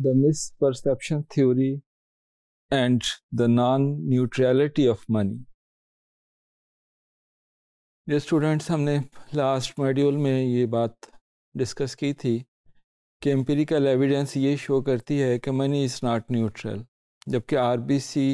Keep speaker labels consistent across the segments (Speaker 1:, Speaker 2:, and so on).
Speaker 1: The mis misperception theory and the non neutrality of money ये students हमने last module में ये बात डिस्कस की थी कि एम्पिरिकल एविडेंस ये शो करती है कि मनी इज़ नॉट न्यूट्रल जबकि आरबीसी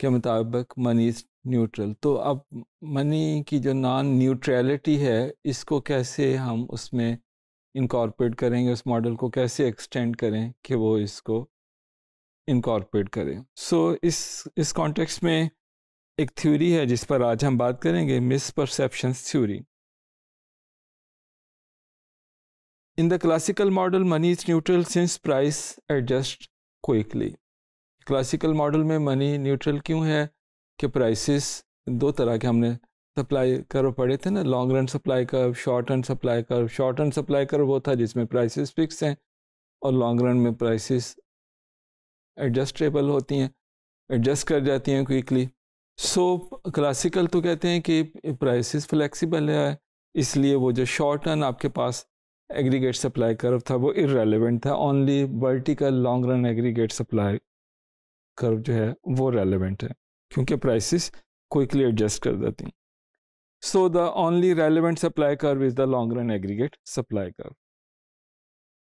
Speaker 1: के मुताबिक मनी इज़ न्यूट्रल तो अब मनी की जो नॉन न्यूट्रैलिटी है इसको कैसे हम उसमें इनकॉर्पोरेट करेंगे उस मॉडल को कैसे एक्सटेंड करें कि वो इसको इनकॉर्पोरेट करें सो so, इस इस कॉन्टेक्स्ट में एक थ्योरी है जिस पर आज हम बात करेंगे misperceptions theory in the classical model money is neutral since price adjust quickly classical model में मनी न्यूट्रल क्यों है कि प्राइसेस दो तरह के हमने सप्लाई कर्व पड़े थे ना long run supply curve short run supply curve short run supply curve वो था जिसमें प्राइसेस फिक्स हैं और लॉन्ग रन में प्राइसेस एडजस्टेबल होती हैं एडजस्ट कर जाती हैं क्विकली सो क्लासिकल तो कहते हैं कि प्राइसेस फ्लेक्सिबल है इसलिए वो जो शॉर्ट रन आपके पास एग्रीगेट सप्लाई कर्व था वो इरेलीवेंट था only vertical long run aggregate supply curve जो है वो रेलिवेंट है क्योंकि प्राइसेस क्विकली एडजस्ट कर देती हैं So the only relevant supply curve is the long run aggregate supply curve.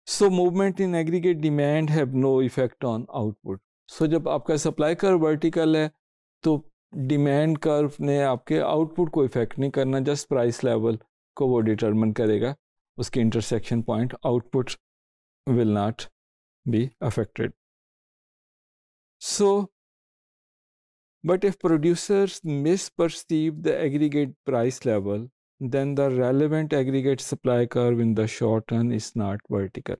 Speaker 1: So movement in aggregate demand have no effect on output. So जब आपका supply curve vertical है तो demand curve ने आपके output को effect नहीं करना just price level को वो determine करेगा उसके intersection point output will not be affected. So But if producers misperceive the aggregate price level, then the relevant aggregate supply curve in the short run is not vertical.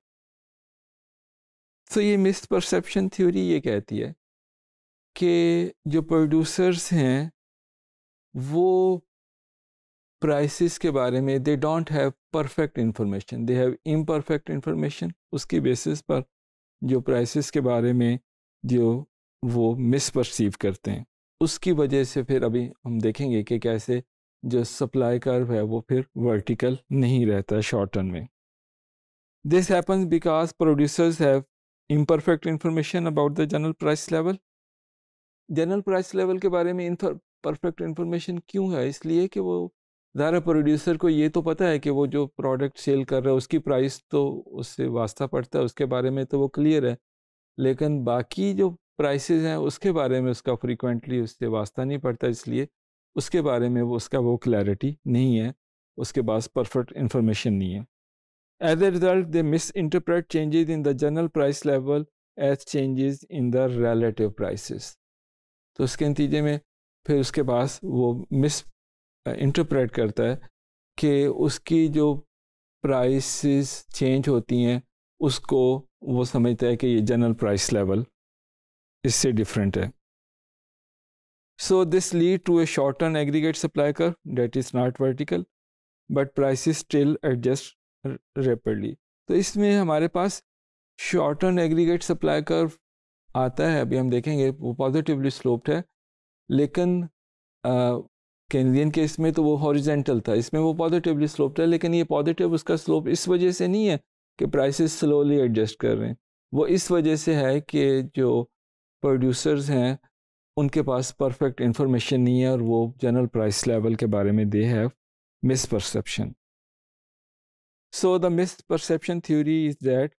Speaker 1: तो ये miss misperception theory ये कहती है कि जो producers हैं वो prices के बारे में they don't have perfect information they have imperfect information उसकी बेसिस पर जो प्राइसेस के बारे में जो वो मिसपरसीव करते हैं उसकी वजह से फिर अभी हम देखेंगे कि कैसे जो सप्लाई कर्व है वो फिर वर्टिकल नहीं रहता शॉर्ट टर्म में this happens because producers have imperfect information about the general price level general price level के बारे में परफेक्ट इन्फॉर्मेशन क्यों है इसलिए कि वो ज़्यादा प्रोड्यूसर को ये तो पता है कि वो जो प्रोडक्ट सेल कर रहा है उसकी प्राइस तो उससे वास्ता पड़ता है उसके बारे में तो वो क्लियर है लेकिन बाकी जो प्राइसेस हैं उसके बारे में उसका फ्रीक्वेंटली उससे वास्ता नहीं पड़ता इसलिए उसके बारे में वो उसका वो क्लैरिटी नहीं है उसके पास परफेक्ट इन्फॉर्मेशन नहीं है as a result they misinterpret changes in the general price level as changes in the relative prices तो उसके नतीजे में फिर उसके पास वो मिस इंटरप्रेट करता है कि उसकी जो प्राइसेस चेंज होती हैं उसको वो समझता है कि ये जनरल प्राइस लेवल इससे डिफरेंट है so this lead to a short term aggregate supply curve that is not vertical but price still adjust rapidly तो इसमें हमारे पास short term aggregate supply curve आता है अभी हम देखेंगे वो पॉजिटिवली स्लोप्ड है लेकिन कैनेडियन केस में तो वो हॉरिजेंटल था इसमें वो पॉजिटिवली स्लोप्ड है लेकिन ये पॉजिटिव उसका स्लोप इस वजह से नहीं है कि प्राइसेस स्लोली एडजस्ट कर रहे हैं वो इस वजह से है कि जो प्रोड्यूसर्स हैं उनके पास परफेक्ट इंफॉर्मेशन नहीं है और वो जनरल प्राइस लेवल के बारे में they have perception so the misperception theory is that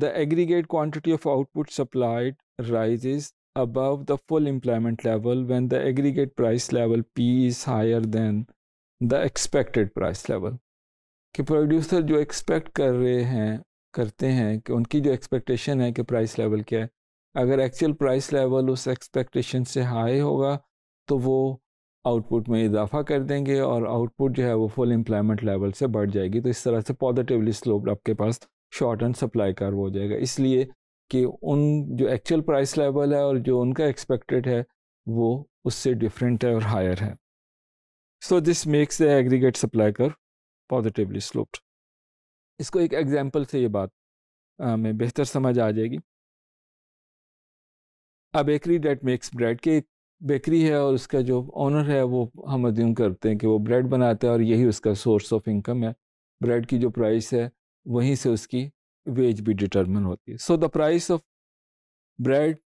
Speaker 1: the aggregate quantity of output supplied rises above the full employment level when the aggregate price level P is higher than the expected price level कि producer जो expect कर रहे हैं करते हैं कि उनकी जो एक्सपेक्टेशन है कि प्राइस लेवल क्या है अगर एक्चुअल प्राइस लेवल उस एक्सपेक्टेशन से हाई होगा तो वो आउटपुट में इजाफा कर देंगे और आउटपुट जो है वो फुल एम्प्लॉयमेंट लेवल से बढ़ जाएगी तो इस तरह से पॉजिटिवली स्लोप आपके पास शॉर्ट एंड सप्लाई कर हो जाएगा इसलिए कि उन जो एक्चुअल प्राइस लेवल है और जो उनका एक्सपेक्टेड है वो उससे डिफरेंट है और हायर है so this makes the aggregate supply curve positively sloped इसको एक एग्जाम्पल से ये बात में बेहतर समझ आ जाएगी a bakery that makes bread के एक बेकरी है और उसका जो ऑनर है वो हम अज्यूम करते हैं कि वो ब्रेड बनाता है और यही उसका सोर्स ऑफ इनकम है ब्रेड की जो प्राइस है वहीं से उसकी वेज भी डिटर्मन होती है so the price of bread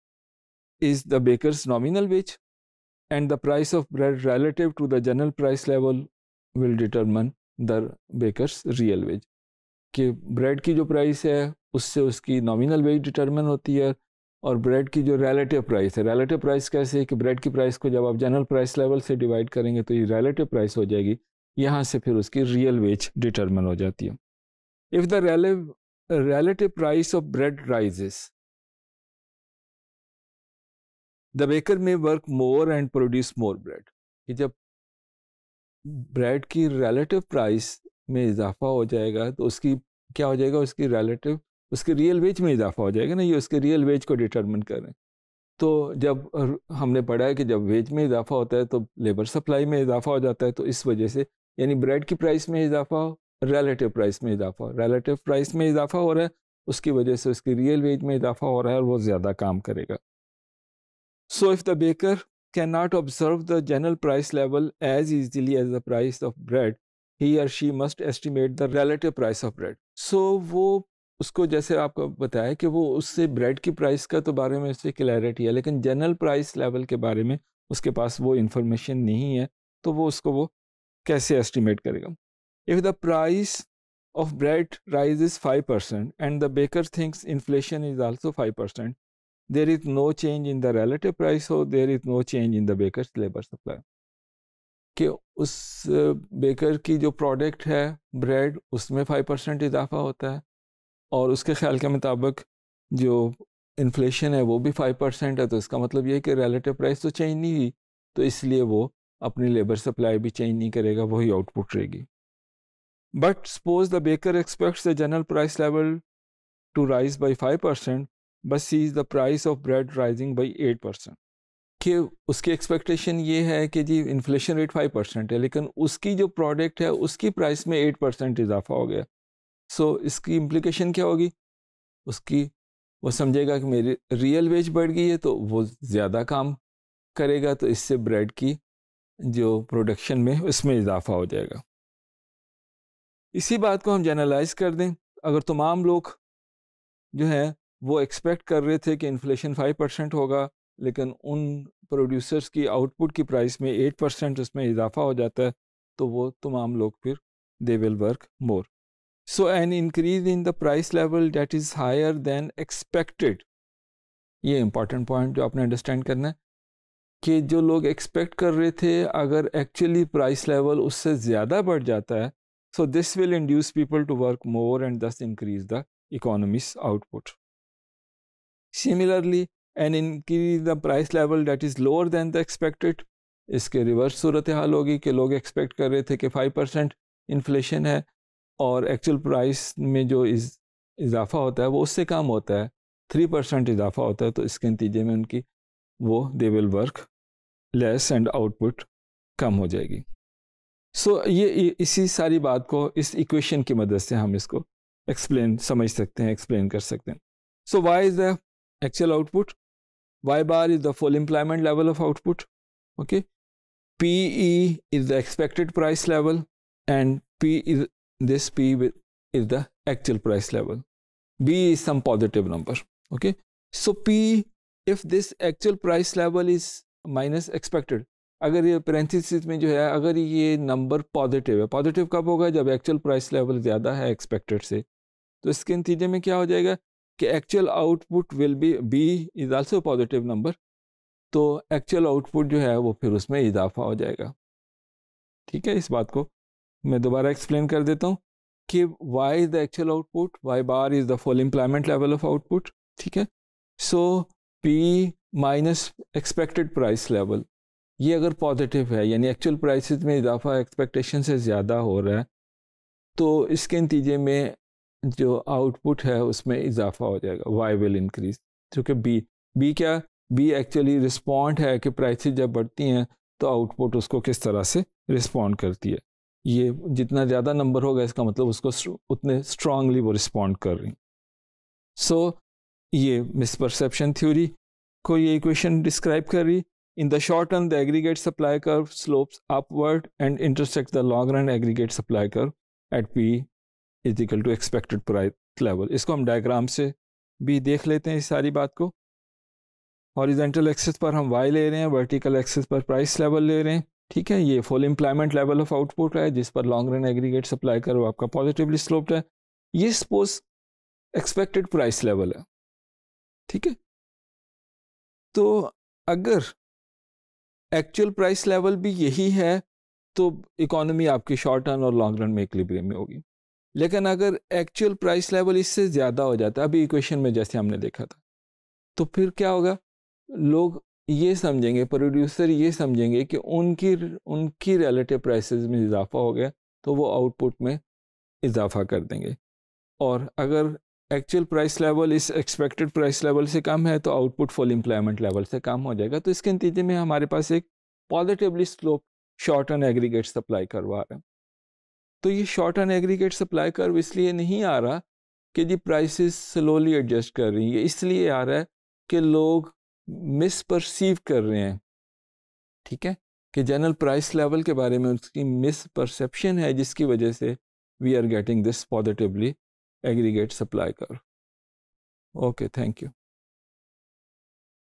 Speaker 1: is the baker's nominal wage and the price of bread relative to the general price level will determine the baker's real wage कि ब्रेड की जो प्राइस है उससे उसकी nominal veg determine होती है और bread की जो रिलेटिव प्राइस है रिलेटिव प्राइस कैसे है कि ब्रेड की प्राइस को जब आप जनरल प्राइस लेवल से डिवाइड करेंगे तो ये रिलेटिव प्राइस हो जाएगी यहाँ से फिर उसकी रियल वेज डिटर्मन हो जाती है if the relative price of bread rises the baker may work more and produce more bread कि जब ब्रेड की रिलेटिव प्राइस में इजाफा हो जाएगा तो उसकी क्या हो जाएगा उसकी रिलेटिव उसके रियल वेज में इजाफा हो जाएगा ना ये उसके रियल वेज को डिटर्मन कर रहे हैं तो जब हमने पढ़ा है कि जब वेज में इजाफा होता है तो लेबर सप्लाई में इजाफा हो जाता है तो इस वजह से यानी ब्रेड की प्राइस में इजाफा हो रिलेटिव प्राइस में इजाफा हो रिलेटिव प्राइस में इजाफा हो रहा है उसकी वजह से उसकी रियल वेज में इजाफा हो रहा है और वो ज़्यादा काम करेगा so if the baker cannot observe the general price level as easily as the price of bread he or she must estimate the relative price of bread so वो उसको जैसे आपको बताया कि वो उससे ब्रेड की प्राइस का तो बारे में उससे क्लैरिटी है लेकिन जनरल प्राइस लेवल के बारे में उसके पास वो इन्फॉर्मेशन नहीं है तो वो उसको वो कैसे एस्टिमेट करेगा if the price of bread rise is five percent and the baker thinks inflation is also five percent there is no change in the relative price हो there is no change in the baker labour supply कि उस baker की जो product है bread उसमें five percent इजाफा होता है और उसके ख्याल के मुताबिक जो इन्फ्लेशन है वो भी फाइव परसेंट है तो इसका मतलब ये है कि रिलेटिव प्राइस तो चेंज नहीं हुई तो इसलिए वो अपनी लेबर सप्लाई भी चेंज नहीं करेगा वही आउटपुट रहेगी but suppose the baker expects the general price level to rise by five percent but sees is the price of bread rising by eight percent कि उसकी एक्सपेक्टेशन ये है कि जी इन्फ्लेशन रेट फाइव परसेंट है लेकिन उसकी जो प्रोडक्ट है उसकी प्राइस में एट परसेंट इजाफा हो गया सो so, इसकी इम्प्लीकेशन क्या होगी उसकी वो समझेगा कि मेरी रियल वेज बढ़ गई है तो वो ज़्यादा काम करेगा तो इससे ब्रेड की जो प्रोडक्शन में उसमें इजाफा हो जाएगा इसी बात को हम जनरलाइज कर दें अगर तमाम लोग जो हैं वो एक्सपेक्ट कर रहे थे कि इन्फ्लेशन फाइव परसेंट होगा लेकिन उन प्रोड्यूसर्स की आउटपुट की प्राइस में एट परसेंट उसमें इजाफा हो जाता है तो वो तमाम लोग फिर they will work more So an increase in the price level that is higher than expected. ये इंपॉर्टेंट पॉइंट जो आपने अंडरस्टैंड करना है कि जो लोग एक्सपेक्ट कर रहे थे अगर एक्चुअली प्राइस लेवल उससे ज़्यादा बढ़ जाता है so this will induce people to work more and thus increase the economy's output similarly and increase the price level that is lower than the expected इसके रिवर्स सूरत हाल होगी कि लोग एक्सपेक्ट कर रहे थे कि फाइव परसेंट इन्फ्लेशन है और एक्चुअल प्राइस में जो इज इजाफा होता है वो उससे कम होता है थ्री परसेंट इजाफा होता है तो इसके नतीजे में उनकी वो they will work less and output कम हो जाएगी सो so, ये इसी सारी बात को इस इक्वेशन की मदद से हम इसको एक्सप्लेन समझ सकते हैं एक्सप्लेन कर सकते हैं so Y is the actual output Y bar is the full employment level of output okay P E is the expected price level and P is this P is the actual price level. B is some positive number. Okay. So P, if this actual price level is minus expected, अगर ये parenthesis में जो है अगर ये number positive है positive कब होगा जब actual price level ज़्यादा है expected से तो इसके नतीजे में क्या हो जाएगा कि actual output will be B is also a positive number. तो actual output जो है वो फिर उसमें इजाफा हो जाएगा ठीक है इस बात को मैं दोबारा एक्सप्लेन कर देता हूँ कि Y is the actual output Y bar is the full employment level of output ठीक है so P minus expected price level ये अगर पॉजिटिव है यानी एक्चुअल प्राइस में इजाफा एक्सपेक्टेशन से ज़्यादा हो रहा है तो इसके नतीजे में जो आउटपुट है उसमें इजाफा हो जाएगा वाई विल इंक्रीज क्योंकि बी बी क्या बी एक्चुअली रिस्पॉन्ड है कि प्राइसेस जब बढ़ती हैं तो आउटपुट उसको किस तरह से रिस्पॉन्ड करती है ये जितना ज़्यादा नंबर होगा इसका मतलब उसको उतने स्ट्रांगली वो रिस्पॉन्ड कर रही सो so, ये मिसपरसेप्शन थ्योरी को ये इक्वेशन डिस्क्राइब कर रही in the short run the aggregate supply curve slopes upward and intersect the long run aggregate supply curve at P is equal to expected price level इसको हम diagram से भी देख लेते हैं इस सारी बात को हॉरिजेंटल एक्सेस पर हम वाई ले रहे हैं वर्टिकल एक्सेस पर प्राइस लेवल ले रहे हैं ठीक है ये full employment level of output है जिस पर लॉन्ग रन एग्रीगेट सप्लाई करो आपका पॉजिटिवली स्लोप्ड है ये सपोज एक्सपेक्टेड प्राइस लेवल है ठीक है तो अगर एक्चुअल प्राइस लेवल भी यही है तो इकोनॉमी आपकी शॉर्ट टर्म और लॉन्ग रन में इक्लिब्रियम में होगी लेकिन अगर एक्चुअल प्राइस लेवल इससे ज़्यादा हो जाता है अभी इक्वेशन में जैसे हमने देखा था तो फिर क्या होगा लोग ये समझेंगे प्रोड्यूसर ये समझेंगे कि उनकी उनकी रिलेटिव प्राइसेस में इजाफा हो गया तो वो आउटपुट में इजाफा कर देंगे और अगर एक्चुअल प्राइस लेवल इस एक्सपेक्टेड प्राइस लेवल से कम है तो आउटपुट फुल एम्प्लॉयमेंट लेवल से कम हो जाएगा तो इसके नतीजे में हमारे पास एक positively slope short and aggregate supply करवा रहा है तो ये शॉर्ट एंड एग्रीगेट सप्लाई कर इसलिए नहीं आ रहा कि जी प्राइसेस स्लोली एडजस्ट कर रही है इसलिए आ रहा है कि लोग मिसपरसीव कर रहे हैं ठीक है कि जनरल प्राइस लेवल के बारे में उसकी मिस परसेप्शन है जिसकी वजह से we are getting this positively aggregate supply curve okay thank you